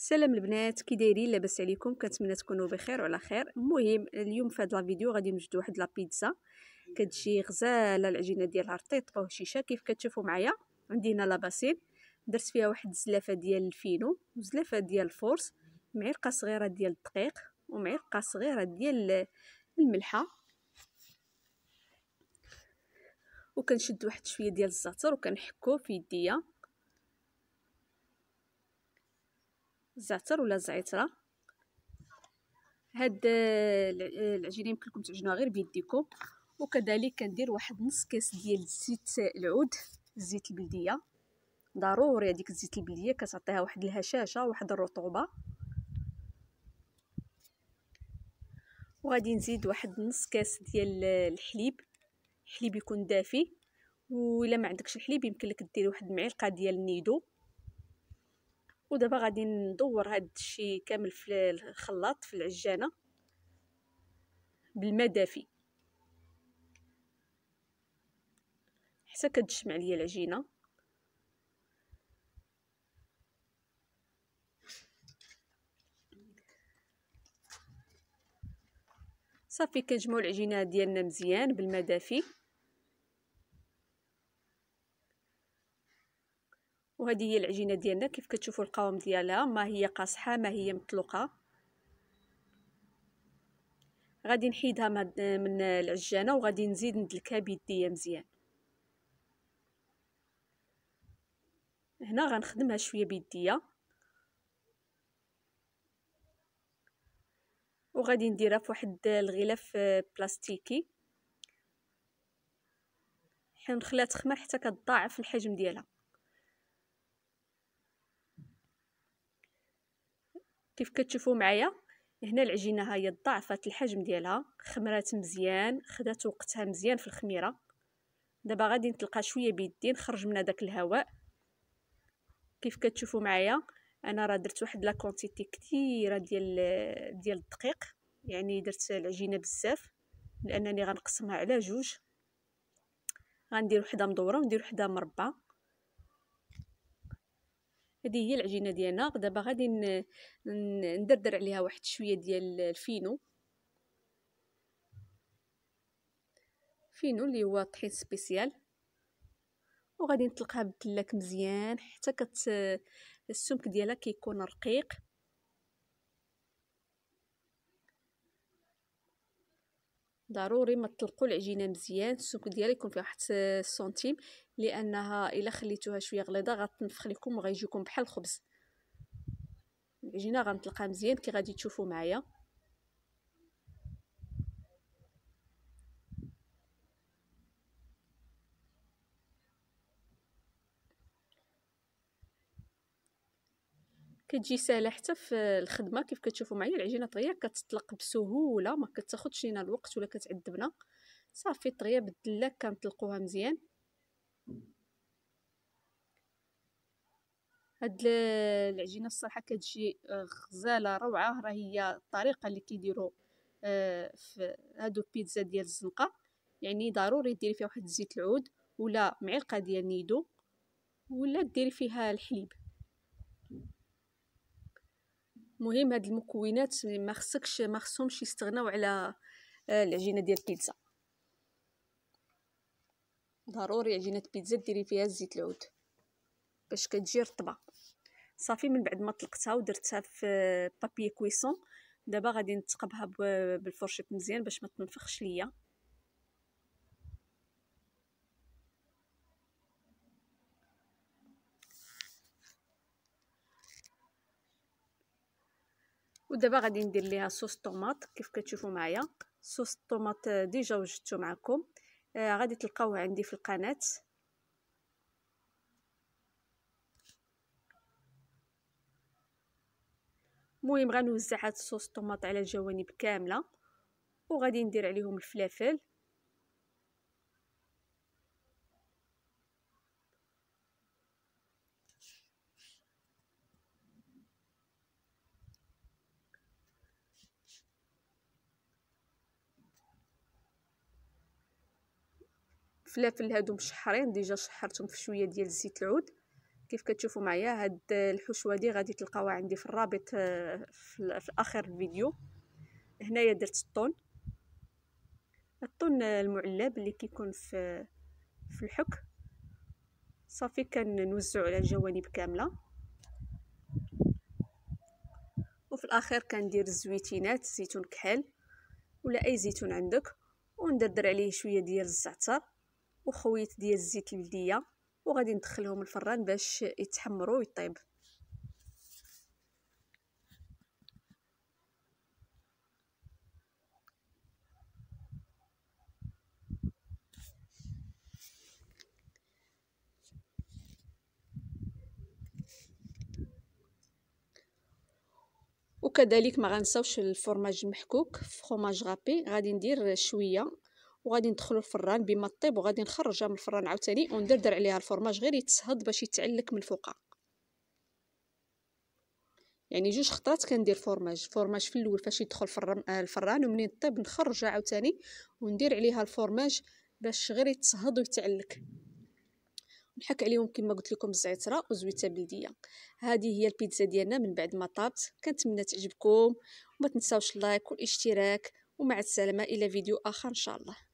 السلام البنات كي دايرين لاباس عليكم كنتمنى تكونوا بخير وعلى خير المهم اليوم في هذا لا فيديو غادي نوجدوا واحد لا بيتزا كتجي غزاله العجينه ديالها رطيطه وهشيشه كيف كتشوفوا معايا عندي هنا لاباسين درت فيها واحد الزلافه ديال الفينو وزلافه ديال الفورس معلقه صغيره ديال الدقيق ومعلقه صغيره ديال الملحه وكنشد واحد شويه ديال الزعتر وكنحكو في يديا الزعتر ولا الزعتره هاد آه، آه، العجينه يمكن لكم تعجنوها غير بيديكم وكذلك كندير واحد نص كاس ديال زيت العود الزيت البلديه ضروري هذيك الزيت البلديه كتعطيها واحد الهشاشه واحد الرطوبه وغادي نزيد واحد نص كاس ديال آه، الحليب الحليب يكون دافي ولا ما عندكش الحليب يمكن لك ديري واحد المعلقه ديال النيدو ودابا غادي ندور هاد الشيء كامل في الخلاط في العجانه بالماء دافي حتى كتجمع ليا العجينه صافي كنجمعوا العجينه ديالنا مزيان بالماء دافي وهذه هي العجينه ديالنا كيف كتشوفوا القوام ديالها ما هي قاصحه ما هي مطلقه غادي نحيدها من العجانه وغادي نزيد ندلكها بيديا مزيان هنا غنخدمها شويه بيديا وغادي نديرها في واحد الغلاف بلاستيكي نخليها تخمر حتى كتضاعف الحجم ديالها كيف كتشوفوا معايا هنا العجينه ها هي ضعفت الحجم ديالها خمرات مزيان خدات وقتها مزيان في الخميره دابا غادي نتلقى شويه بيدي نخرج منها داك الهواء كيف كتشوفوا معايا انا راه درت واحد لا كونتيتي كثيره ديال ديال الدقيق يعني درت العجينه بزاف لانني غنقسمها على جوج غندير وحده مدوره وندير وحده مربعه هذه هي العجينه ديالنا دابا غادي ندردر عليها واحد شويه ديال الفينو فينو اللي هو طحين سبيسيال وغادي نطلقها بالثلاك مزيان حتى كت السمك ديالها كيكون رقيق ضروري ما تطلقوا العجينه مزيان السمك ديالها يكون فيه واحد السنتيم لانها الا خليتوها شويه غليظه غتنفخ لكم وغيجيكم بحال الخبز العجينه غنطلقها مزيان كي غادي تشوفوا معايا كتجي ساهله حتى في الخدمه كيف كتشوفوا معايا العجينه طريه كتطلق بسهوله ما كتاخذش لينا الوقت ولا كتعذبنا صافي طريه بالدلاك كنطلقوها مزيان هاد العجينه الصراحه كتجي غزاله روعه راه هي الطريقه اللي كيديروا آه، في هادو البيتزا ديال الزنقه يعني ضروري ديري فيها واحد زيت العود ولا معلقه ديال نيدو ولا ديري فيها الحليب مهم هاد المكونات ما خصكش ما خصهمش يستغناو على آه، العجينه ديال البيتزا ضروري عجينه البيتزا ديري فيها الزيت العود باش كتجي رطبه صافي من بعد ما طلقتها ودرتها في بابي كويسون دابا غادي نتقبها بالفرشه مزيان باش ما تنفخش ليا ودابا غادي ندير ليها صوص طوماط كيف كتشوفوا معايا صوص الطوماط آه، ديجا وجدته معكم آه غادي تلقاوه عندي في القناه المهم غنوزع هاد صوص طوماط على الجوانب كامله وغادي ندير عليهم الفلافل الفلافل هادو مشحرين ديجا شحرتهم في شويه ديال زيت العود كيف كتشوفوا معايا هاد الحشوه دي غادي تلقاوها عندي في الرابط آه، في اخر الفيديو هنايا درت الطون الطون المعلب اللي كيكون في في الحك صافي كنوزعو على الجوانب كامله وفي الاخير كندير الزويتينات زيتون كحل ولا اي زيتون عندك وندردر عليه شويه ديال الزعتر وخويت ديال الزيت البلديه وغادي ندخلهم الفران باش يتحمروا ويطيب وكذلك ما غنساوش الفرماج المحكوك فخوماج غابي غادي ندير شويه وغادي ندخلو الفران بما طيب وغادي نخرجها من الفران عاوتاني وندردر عليها الفرماج غير يتسهد باش يتعلك من فوقها يعني جوج خطرات كندير فورماج فرماج في الاول فاش يدخل آه، الفران ومنين طيب نخرجها عاوتاني وندير عليها الفورماج باش غير يتسهد ويتعلك نحك عليهم كما قلت لكم الزعتره وزويته بلديه هذه هي البيتزا ديالنا من بعد ما طابت كنتمنى تعجبكم وما تنساوش اللايك والاشتراك ومع السلامه الى فيديو اخر ان شاء الله